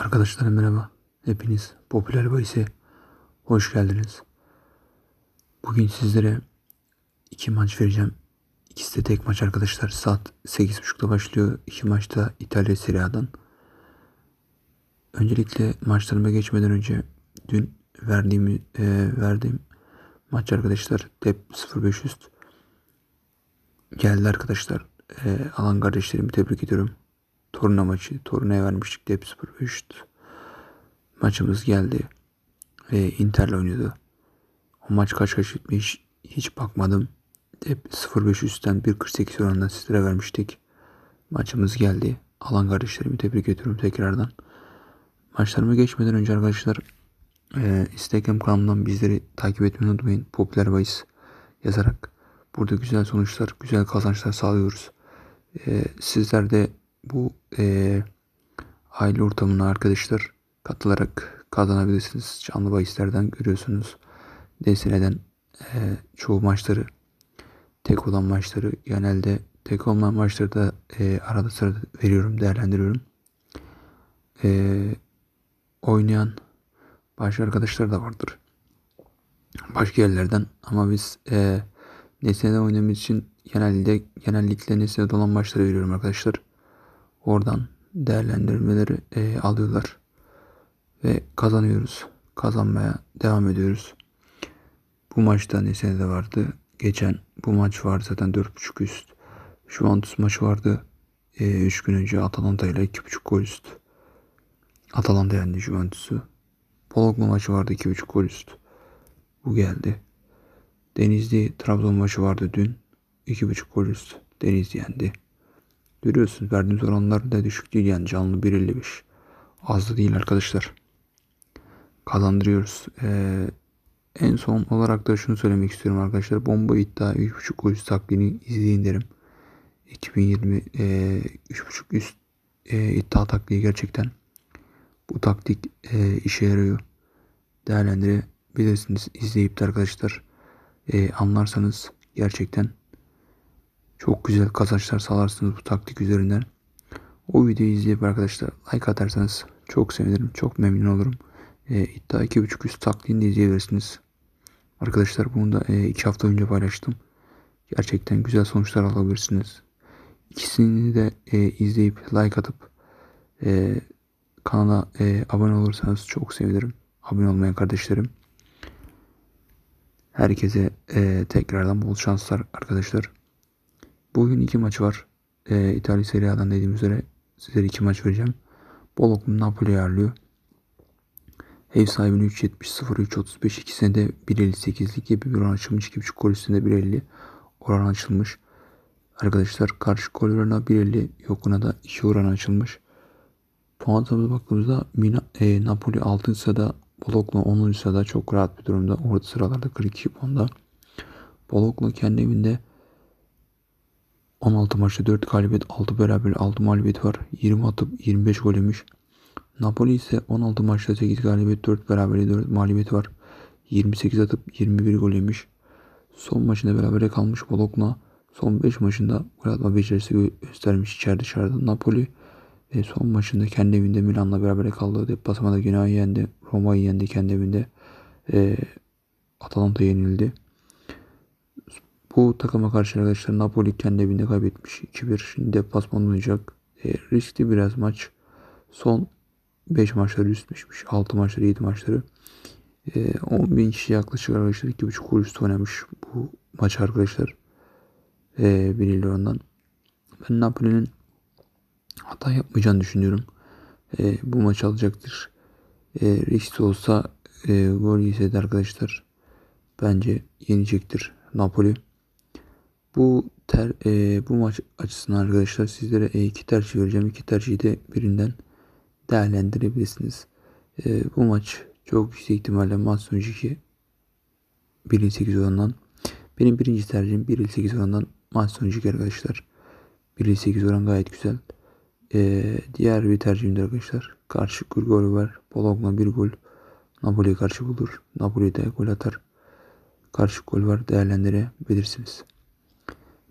Arkadaşlar merhaba. Hepiniz Popüler Bayis'e hoş geldiniz. Bugün sizlere iki maç vereceğim. İkisi de tek maç arkadaşlar. Saat 8.30'da başlıyor. İki maç da İtalya Serie A'dan. Öncelikle maçlarıma geçmeden önce dün verdiğim e, verdiğim maç arkadaşlar dep 0500 geldi arkadaşlar. E, alan kardeşlerimi tebrik ediyorum. Toruna maçı. Toruna'ya vermiştik de hep 0-5 maçımız geldi. Ve Inter'le oynuyordu. O maç kaç kaç gitmiş hiç bakmadım. Hep 0-5 üstten 1.48 oranında sizlere vermiştik. Maçımız geldi. Alan kardeşlerimi tebrik ediyorum tekrardan. Maçlarımı geçmeden önce arkadaşlar e, Instagram kanalımdan bizleri takip etmeyi unutmayın. Popüler bahis yazarak. Burada güzel sonuçlar, güzel kazançlar sağlıyoruz. E, sizler de bu e, aile ortamına arkadaşlar katılarak kazanabilirsiniz. Canlı bahislerden görüyorsunuz. DSL'den e, çoğu maçları tek olan maçları genelde tek olmayan maçları da e, arada sırada veriyorum, değerlendiriyorum. E, oynayan başka arkadaşlar da vardır. Başka yerlerden ama biz e, Nesne'de oynadığımız için genelde genellikle Nesne'de olan maçları veriyorum arkadaşlar. Oradan değerlendirmeleri e, alıyorlar. Ve kazanıyoruz. Kazanmaya devam ediyoruz. Bu maçta Nesene de vardı. Geçen bu maç vardı zaten 4.5 üst. Juventus maçı vardı. E, gün önce Atalanta ile 2.5 gol üst. Atalanta yendi Juventus'u. Bologna maçı vardı 2.5 gol üst. Bu geldi. Denizli Trabzon maçı vardı dün. 2.5 gol üst. Denizli yendi. Görüyorsunuz verdiğiniz oranlar da düşük değil yani canlı 1.55. Az da değil arkadaşlar. Kazandırıyoruz. Ee, en son olarak da şunu söylemek istiyorum arkadaşlar. Bomba iddia 3.5 kuruş taklidini izleyin derim. 2020 e, 3.5 üst e, iddia taktiği gerçekten bu taktik e, işe yarıyor. Değerlendirebilirsiniz izleyip de arkadaşlar e, anlarsanız gerçekten çok güzel kazançlar sağlarsınız bu taktik üzerinden. O videoyu izleyip arkadaşlar like atarsanız çok sevinirim. Çok memnun olurum. E, iddia 2.5 üst taktiğini de izleyebilirsiniz. Arkadaşlar bunu da 2 e, hafta önce paylaştım. Gerçekten güzel sonuçlar alabilirsiniz. İkisini de e, izleyip like atıp e, kanala e, abone olursanız çok sevinirim. Abone olmayan kardeşlerim. Herkese e, tekrardan bol şanslar arkadaşlar. Bugün iki maç var. Ee, İtalya Serie A'dan dediğim üzere sizlere iki maç vereceğim. Bolognum Napoli ağırlıyor. Ev sahibini 3.70, 0.3.35, ikisine de 1.58'lik gibi bir oran açılmış. 2.5 gol üstünde 1.50 oran açılmış. Arkadaşlar karşı gol oranı 1.50, yokuna da 2 oran açılmış. Puan tabloda baktığımızda Mina, e, Napoli 6. sırada, Bologna 10. sırada çok rahat bir durumda. Orta sıralarda 42 puanda. Bologna kendi evinde 16 maçta 4 galibiyet, 6 beraber, 6 mağlubiyet var. 20 atıp 25 gol yemiş. Napoli ise 16 maçta 8 galibiyet, 4 beraber, 4 mağlubiyet var. 28 atıp 21 gol yemiş. Son maçında berabere kalmış Bologna son 5 maçında gol becerisi göstermiş içeride dışarıda Napoli ve son maçında kendi evinde Milan'la berabere kaldı. Deplasmada Günah'ı yendi, Roma'yı yendi kendi evinde. E, Atalanta yenildi. Bu takıma karşı arkadaşlar Napoli kendi evinde kaybetmiş 2-1. Şimdi deplasman oynayacak. E, riskli biraz maç. Son 5 maçları üst düşmüş. 6 maçları 7 maçları. E, 10 bin kişi yaklaşık arkadaşlar 2.5 kuruş oynamış bu maç arkadaşlar. E, 1 milyondan. Ben Napoli'nin hata yapmayacağını düşünüyorum. E, bu maç alacaktır. E, riskli olsa e, gol yeseydi arkadaşlar bence yenecektir Napoli. Bu ter, e, bu maç açısından arkadaşlar sizlere e, iki tercih vereceğim. İki tercihi de birinden değerlendirebilirsiniz. E, bu maç çok yüksek ihtimalle maç sonucu 2 1.8 oranından. Benim birinci tercihim 1.8 oranından maç sonucu arkadaşlar. 1.8 oran gayet güzel. E, diğer bir tercihim de arkadaşlar. Karşı gol var. Bologna bir gol. Napoli karşı bulur. Napoli de gol atar. Karşı gol var değerlendirebilirsiniz.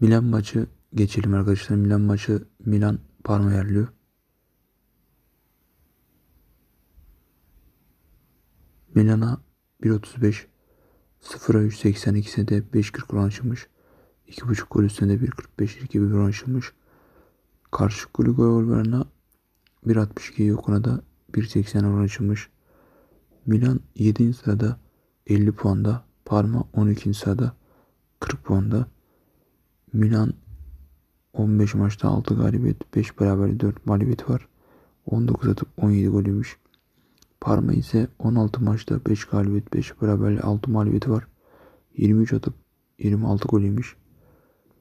Milan maçı geçelim arkadaşlar. Milan maçı Milan Parma yerliyor. Milan'a 1.35 0'a 3.82'se de 5.40 kuran açılmış. 2.5 gol üstünde 1.45 gibi bir oran açılmış. Karşı golü gol verene 1.62 yokuna da 1.80 oran açılmış. Milan 7. sırada 50 puanda. Parma 12. sırada 40 puanda. Milan 15 maçta 6 galibiyet, 5 beraber 4 mağlubiyet var. 19 atıp 17 gol yemiş. Parma ise 16 maçta 5 galibiyet, 5 beraber 6 mağlubiyeti var. 23 atıp 26 gol yemiş.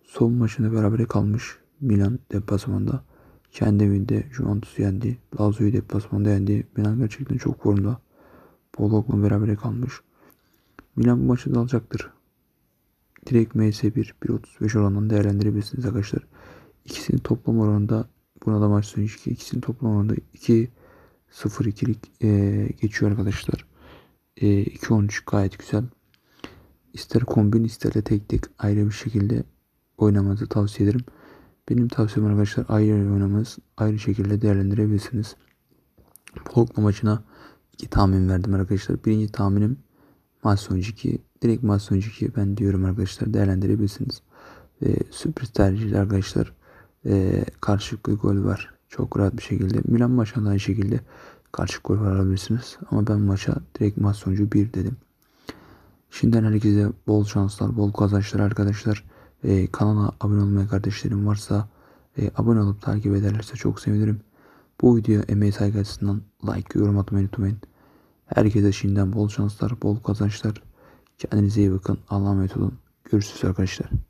Son maçında beraber kalmış Milan deplasmanda. Kendi evinde Juventus yendi. Lazio'yu deplasmanda yendi. Milan gerçekten çok formda. Bologna beraber kalmış. Milan bu maçı da alacaktır direkt MS1 1.35 oranından değerlendirebilirsiniz arkadaşlar. İkisinin toplam oranında buna da maç sonu ilişki. İkisinin toplam oranında 2 0 e, geçiyor arkadaşlar. E, 2 gayet güzel. İster kombin ister de tek tek ayrı bir şekilde oynamanızı tavsiye ederim. Benim tavsiyem arkadaşlar ayrı ayrı oynamanız ayrı şekilde değerlendirebilirsiniz. Polkma maçına iki tahmin verdim arkadaşlar. Birinci tahminim maç sonucu ki direkt maç sonucu ki ben diyorum arkadaşlar değerlendirebilirsiniz. E, sürpriz tercihler arkadaşlar. E, karşılıklı gol var. Çok rahat bir şekilde. Milan maçında aynı şekilde karşı gol var alabilirsiniz. Ama ben maça direkt maç sonucu 1 dedim. Şimdiden herkese bol şanslar, bol kazançlar arkadaşlar. E, kanala abone olmaya kardeşlerim varsa e, abone olup takip ederlerse çok sevinirim. Bu video emeği saygı açısından like, yorum atmayı unutmayın. Herkese şimdiden bol şanslar, bol kazançlar. Kendinize iyi bakın. Allah'a emanet olun. Görüşürüz arkadaşlar.